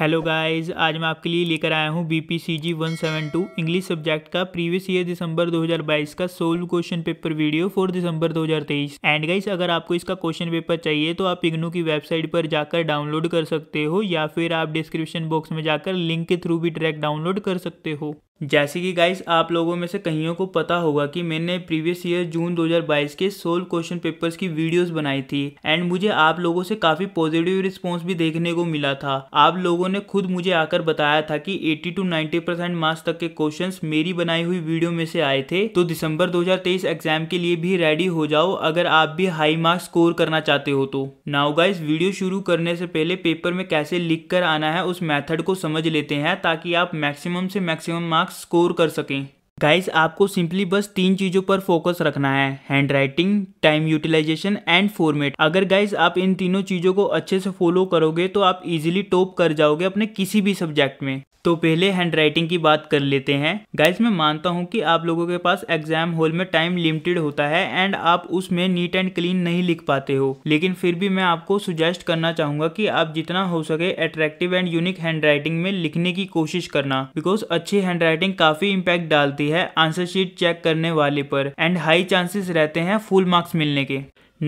hello guys आज मैं आपके लिए लेकर आया हूँ B P C G one seven two English subject का प्रीवियस ईयर दिसंबर 2022 का solved question paper video for दिसंबर 2023 एंड गाइस अगर आपको इसका क्वेश्चन पेपर चाहिए तो आप इग्नू की वेबसाइट पर जाकर डाउनलोड कर सकते हो या फिर आप डिस्क्रिप्शन बॉक्स में जाकर लिंक के थ्रू भी ट्रैक डाउनलोड कर सकते हो जैसे कि गाइस आप लोगों में से कहीं को पता होगा कि मैंने प्रीवियस ईयर जून 2022 के सोल क्वेश्चन पेपर्स की वीडियोस बनाई थी एंड मुझे आप लोगों से काफ़ी पॉजिटिव रिस्पांस भी देखने को मिला था आप लोगों ने खुद मुझे आकर बताया था कि 80 टू 90 परसेंट मार्क्स तक के क्वेश्चंस मेरी बनाई हुई वीडियो में से आए थे तो दिसंबर दो एग्जाम के लिए भी रेडी हो जाओ अगर आप भी हाई मार्क्स स्कोर करना चाहते हो तो नाउ गाइस वीडियो शुरू करने से पहले पेपर में कैसे लिख कर आना है उस मैथड को समझ लेते हैं ताकि आप मैक्सिमम से मैक्सिमम मार्क्स मार्क्स स्कोर कर सकें गाइस आपको सिंपली बस तीन चीज़ों पर फोकस रखना है hand writing time utilisation and format अगर गाइस आप इन तीनों चीज़ों को अच्छे से फॉलो करोगे तो आप इजीली टॉप कर जाओगे अपने किसी भी सब्जेक्ट में तो पहले हैंड राइटिंग की बात कर लेते हैं गाइस मैं मानता हूँ कि आप लोगों के पास एग्जाम हॉल में टाइम लिमिटेड होता है एंड आप उसमें नीट एंड क्लीन नहीं लिख पाते हो लेकिन फिर भी मैं आपको सुजेस्ट करना चाहूंगा कि आप जितना हो सके attractive and unique hand writing में लिखने की कोशिश करना बिकॉज अच्छी हैंड राइटिंग काफी इम्पैक्ट डालती है आंसर शीट चेक करने वाले पर एंड हाई चांसेस रहते हैं फुल मार्क्स मिलने के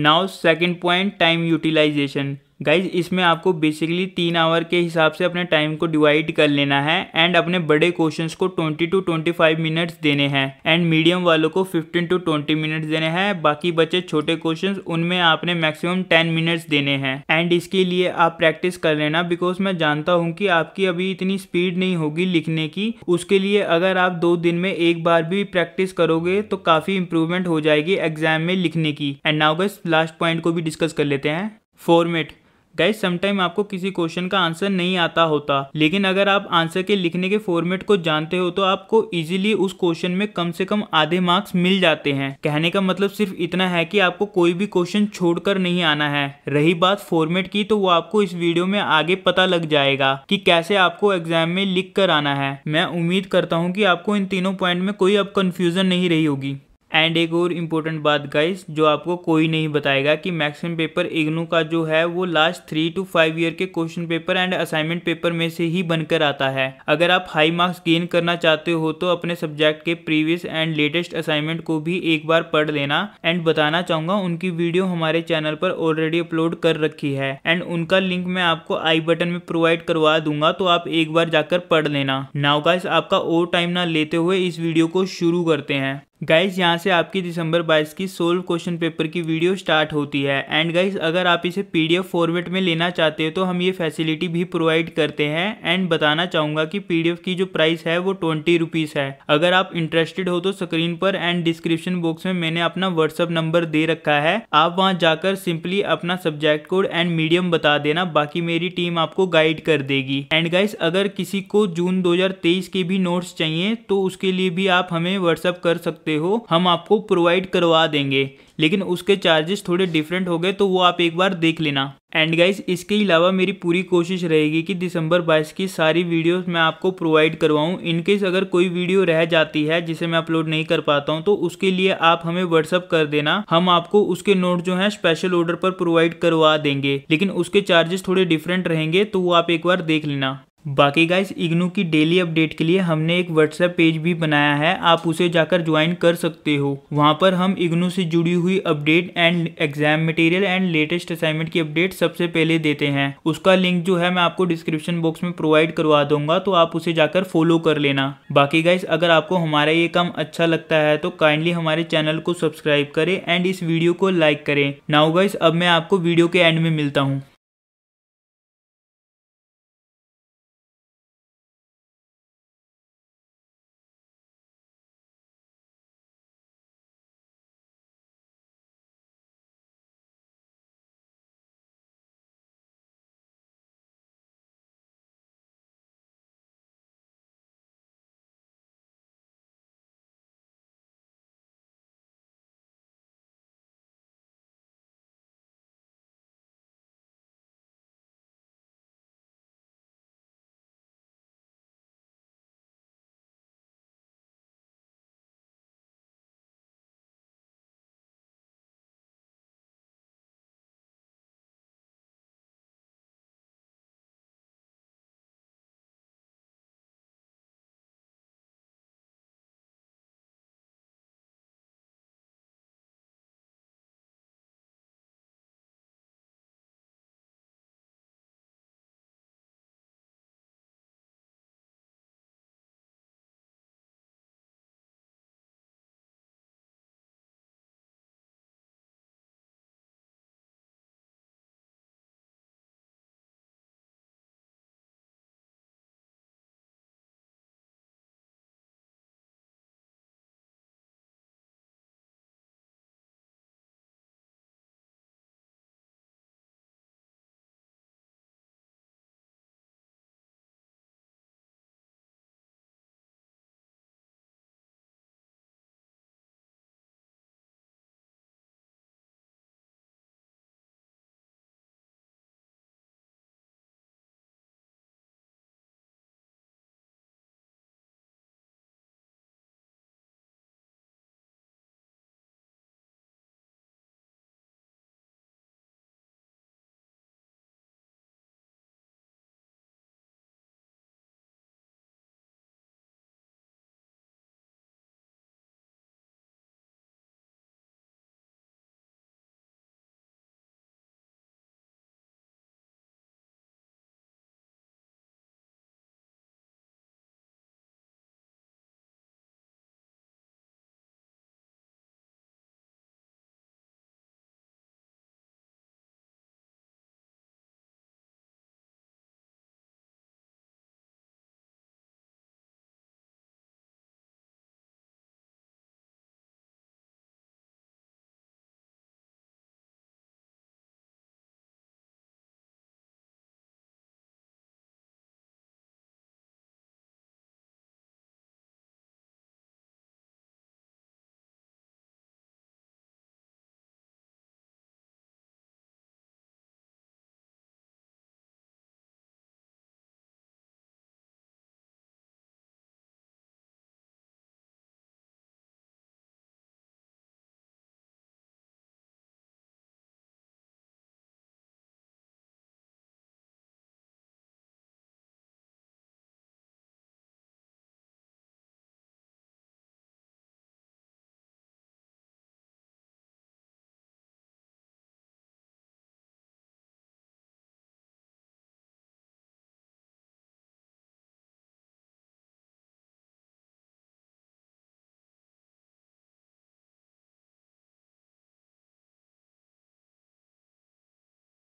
now second point time utilisation guys इसमें आपको बेसिकली तीन आवर के हिसाब से अपने टाइम को डिवाइड कर लेना है एंड अपने बड़े क्वेश्चन को twenty two twenty five minutes देने हैं एंड मीडियम वालों को फिफ्टीन टू ट्वेंटी मिनट्स देने हैं बाकी बचे छोटे क्वेश्चन उनमें आपने मैक्सिमम टेन मिनट्स देने हैं एंड इसके लिए आप प्रैक्टिस कर लेना बिकॉज मैं जानता हूँ कि आपकी अभी इतनी स्पीड नहीं होगी लिखने की उसके लिए अगर आप दो दिन में एक बार भी प्रैक्टिस करोगे तो काफ़ी इंप्रूवमेंट हो जाएगी एग्जाम में लिखने की and now guys last point को भी डिस्कस कर लेते हैं फॉर्मेट गाइज समटाइम आपको किसी क्वेश्चन का आंसर नहीं आता होता लेकिन अगर आप आंसर के लिखने के फॉर्मेट को जानते हो तो आपको इजीली उस क्वेश्चन में कम से कम आधे मार्क्स मिल जाते हैं कहने का मतलब सिर्फ इतना है कि आपको कोई भी क्वेश्चन छोड़कर नहीं आना है रही बात फॉर्मेट की तो वो आपको इस वीडियो में आगे पता लग जाएगा की कैसे आपको एग्जाम में लिख कर आना है मैं उम्मीद करता हूँ की आपको इन तीनों पॉइंट में कोई अब कंफ्यूजन नहीं रही होगी एंड एक और इम्पोर्टेंट बात गाइस जो आपको कोई नहीं बताएगा कि मैक्सिमम पेपर इग्नू का जो है वो last three to five year के question paper and assignment paper में से ही बनकर आता है अगर आप हाई मार्क्स गेन करना चाहते हो तो अपने सब्जेक्ट के प्रीवियस एंड लेटेस्ट असाइनमेंट को भी एक बार पढ़ लेना एंड बताना चाहूंगा उनकी वीडियो हमारे चैनल पर ऑलरेडी अपलोड कर रखी है एंड उनका लिंक मैं आपको आई बटन में प्रोवाइड करवा दूंगा तो आप एक बार जाकर पढ़ लेना नाउ गाइस आपका और टाइम ना लेते हुए इस वीडियो को शुरू करते हैं गाइज यहाँ से आपकी दिसंबर 22 की सोल्व क्वेश्चन पेपर की वीडियो स्टार्ट होती है एंड गाइज अगर आप इसे पीडीएफ फॉर्मेट में लेना चाहते हो तो हम ये फैसिलिटी भी प्रोवाइड करते हैं एंड बताना चाहूँगा कि पीडीएफ की जो प्राइस है वो ट्वेंटी रुपीज़ है अगर आप इंटरेस्टेड हो तो स्क्रीन पर एंड डिस्क्रिप्शन बॉक्स में मैंने अपना व्हाट्सअप नंबर दे रखा है आप वहाँ जाकर सिंपली अपना सब्जेक्ट कोड एंड मीडियम बता देना बाकी मेरी टीम आपको गाइड कर देगी एंड गाइज अगर किसी को जून तेईस के भी नोट्स चाहिए तो उसके लिए भी आप हमें व्हाट्सअप कर सकते सकते हो हम आपको प्रोवाइड करवा देंगे लेकिन उसके चार्जेस थोड़े डिफरेंट हो गए तो वो आप एक बार देख लेना एंड गाइस इसके अलावा मेरी पूरी कोशिश रहेगी कि दिसंबर 22 की सारी वीडियोस मैं आपको प्रोवाइड करवाऊं इनकेस अगर कोई वीडियो रह जाती है जिसे मैं अपलोड नहीं कर पाता हूं तो उसके लिए आप हमें व्हाट्सअप कर देना हम आपको उसके नोट जो है स्पेशल ऑर्डर पर प्रोवाइड करवा देंगे लेकिन उसके चार्जेस थोड़े डिफरेंट रहेंगे तो वो आप एक बार देख लेना बाकी गाइस इग्नू की डेली अपडेट के लिए हमने एक व्हाट्सएप पेज भी बनाया है आप उसे जाकर ज्वाइन कर सकते हो वहाँ पर हम इग्नू से जुड़ी हुई update and exam material and latest assignment की अपडेट सबसे पहले देते हैं उसका लिंक जो है मैं आपको डिस्क्रिप्शन बॉक्स में प्रोवाइड करवा दूंगा तो आप उसे जाकर फॉलो कर लेना बाकी गाइस अगर आपको हमारा ये काम अच्छा लगता है तो काइंडली हमारे चैनल को सब्सक्राइब करें एंड इस वीडियो को लाइक करें नाउ गाइस अब मैं आपको वीडियो के एंड में मिलता हूँ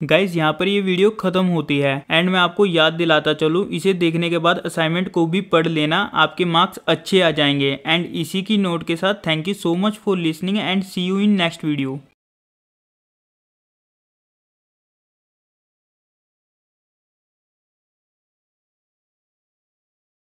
गाइज यहाँ पर ये वीडियो खत्म होती है एंड मैं आपको याद दिलाता चलूँ इसे देखने के बाद असाइनमेंट को भी पढ़ लेना आपके मार्क्स अच्छे आ जाएंगे एंड इसी की नोट के साथ thank you so much for listening and see you in next video